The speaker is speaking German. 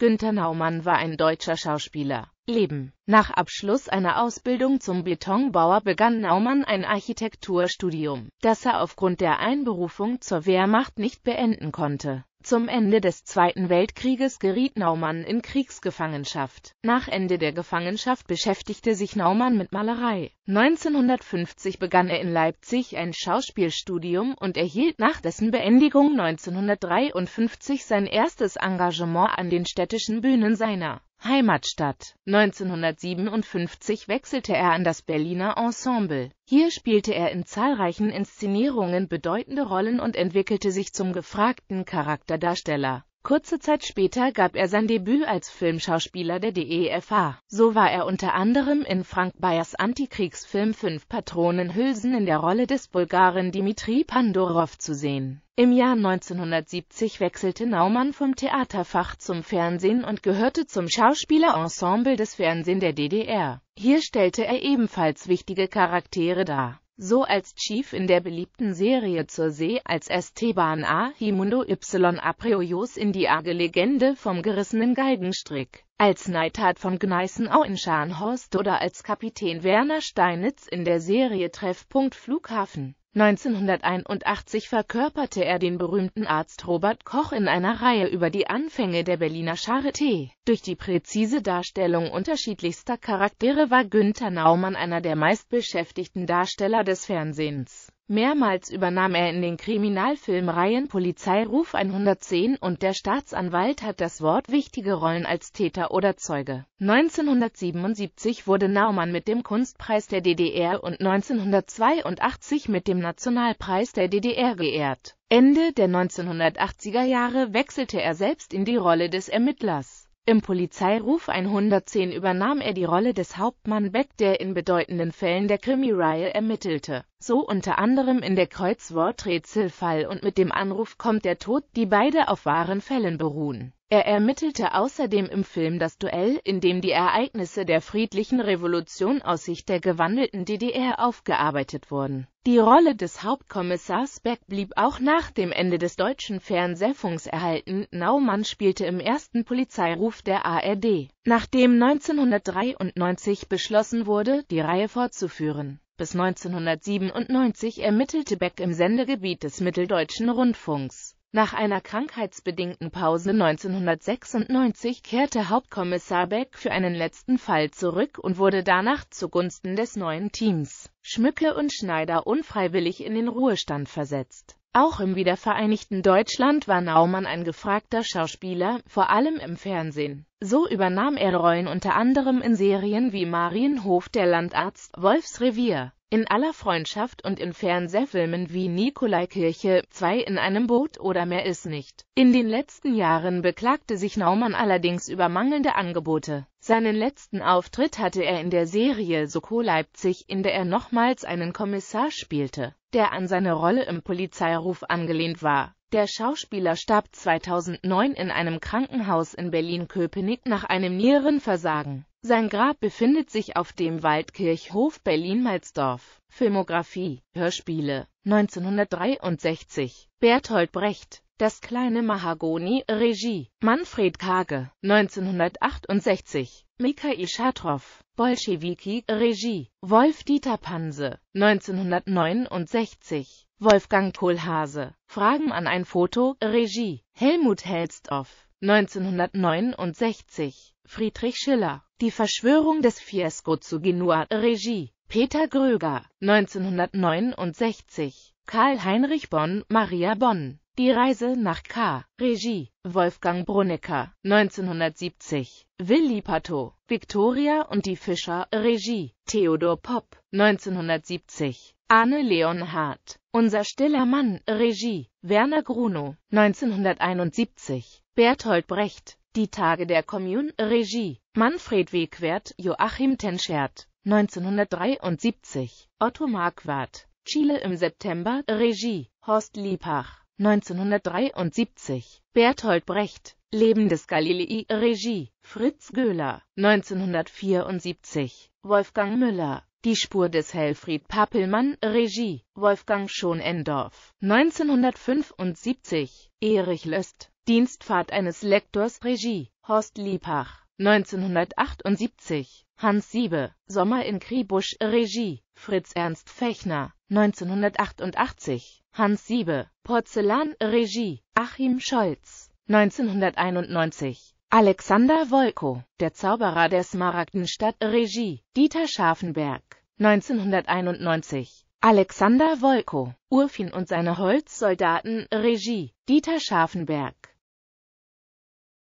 Günter Naumann war ein deutscher Schauspieler. Leben. Nach Abschluss einer Ausbildung zum Betonbauer begann Naumann ein Architekturstudium, das er aufgrund der Einberufung zur Wehrmacht nicht beenden konnte zum Ende des Zweiten Weltkrieges geriet Naumann in Kriegsgefangenschaft. Nach Ende der Gefangenschaft beschäftigte sich Naumann mit Malerei. 1950 begann er in Leipzig ein Schauspielstudium und erhielt nach dessen Beendigung 1953 sein erstes Engagement an den städtischen Bühnen seiner Heimatstadt. 1957 wechselte er an das Berliner Ensemble. Hier spielte er in zahlreichen Inszenierungen bedeutende Rollen und entwickelte sich zum gefragten Charakterdarsteller. Kurze Zeit später gab er sein Debüt als Filmschauspieler der DEFA. So war er unter anderem in Frank Bayers Antikriegsfilm Fünf Patronenhülsen in der Rolle des Bulgaren Dimitri Pandorov zu sehen. Im Jahr 1970 wechselte Naumann vom Theaterfach zum Fernsehen und gehörte zum Schauspielerensemble des Fernsehen der DDR. Hier stellte er ebenfalls wichtige Charaktere dar so als Chief in der beliebten Serie zur See, als Esteban A. Himundo Y. Apriorius in die arge Legende vom gerissenen Galgenstrick, als Neidhardt von Gneisenau in Scharnhorst oder als Kapitän Werner Steinitz in der Serie Treffpunkt Flughafen. 1981 verkörperte er den berühmten Arzt Robert Koch in einer Reihe über die Anfänge der Berliner Charité. Durch die präzise Darstellung unterschiedlichster Charaktere war Günther Naumann einer der meistbeschäftigten Darsteller des Fernsehens. Mehrmals übernahm er in den Kriminalfilmreihen Polizeiruf 110 und Der Staatsanwalt hat das Wort wichtige Rollen als Täter oder Zeuge. 1977 wurde Naumann mit dem Kunstpreis der DDR und 1982 mit dem Nationalpreis der DDR geehrt. Ende der 1980er Jahre wechselte er selbst in die Rolle des Ermittlers. Im Polizeiruf 110 übernahm er die Rolle des Hauptmann Beck, der in bedeutenden Fällen der Krimireihe ermittelte, so unter anderem in der Kreuzworträtselfall und mit dem Anruf kommt der Tod, die beide auf wahren Fällen beruhen er ermittelte außerdem im Film Das Duell, in dem die Ereignisse der friedlichen Revolution aus Sicht der gewandelten DDR aufgearbeitet wurden. Die Rolle des Hauptkommissars Beck blieb auch nach dem Ende des deutschen Fernsehfunks erhalten. Naumann spielte im ersten Polizeiruf der ARD, nachdem 1993 beschlossen wurde, die Reihe fortzuführen. Bis 1997 ermittelte Beck im Sendegebiet des Mitteldeutschen Rundfunks. Nach einer krankheitsbedingten Pause 1996 kehrte Hauptkommissar Beck für einen letzten Fall zurück und wurde danach zugunsten des neuen Teams Schmücke und Schneider unfreiwillig in den Ruhestand versetzt. Auch im wiedervereinigten Deutschland war Naumann ein gefragter Schauspieler, vor allem im Fernsehen. So übernahm er Rollen unter anderem in Serien wie Marienhof der Landarzt, Wolfsrevier, In aller Freundschaft und in Fernsehfilmen wie Nikolaikirche, Zwei in einem Boot oder Mehr ist nicht. In den letzten Jahren beklagte sich Naumann allerdings über mangelnde Angebote. Seinen letzten Auftritt hatte er in der Serie Soko Leipzig, in der er nochmals einen Kommissar spielte, der an seine Rolle im Polizeiruf angelehnt war. Der Schauspieler starb 2009 in einem Krankenhaus in Berlin-Köpenick nach einem Nierenversagen. Sein Grab befindet sich auf dem Waldkirchhof Berlin-Malzdorf. Filmografie Hörspiele 1963 Berthold Brecht das kleine Mahagoni, Regie, Manfred Kage, 1968, Mikhail Schatrow, Bolschewiki, Regie, Wolf-Dieter Panse, 1969, Wolfgang Kohlhase, Fragen an ein Foto, Regie, Helmut Helsthoff, 1969, Friedrich Schiller, Die Verschwörung des Fiesco zu Genua, Regie, Peter Gröger, 1969, Karl-Heinrich Bonn, Maria Bonn die Reise nach K. Regie Wolfgang Brunecker 1970. Willi Pato Victoria und die Fischer Regie Theodor Popp 1970. Arne Leonhardt Unser stiller Mann Regie Werner Grunow 1971. Berthold Brecht Die Tage der Kommune Regie Manfred Wegwert Joachim Tenschert 1973. Otto Marquardt Chile im September Regie Horst Liebach 1973, Bertolt Brecht, Leben des Galilei, Regie, Fritz Göhler, 1974, Wolfgang Müller, Die Spur des Helfried Pappelmann, Regie, Wolfgang Schonendorf, 1975, Erich Löst, Dienstfahrt eines Lektors, Regie, Horst Liebach 1978 Hans Siebe, Sommer in Kriebusch, Regie Fritz Ernst Fechner, 1988 Hans Siebe, Porzellan, Regie Achim Scholz, 1991 Alexander Wolko, Der Zauberer der Smaragdenstadt, Regie Dieter Scharfenberg, 1991 Alexander Wolko, Urfin und seine Holzsoldaten, Regie Dieter Scharfenberg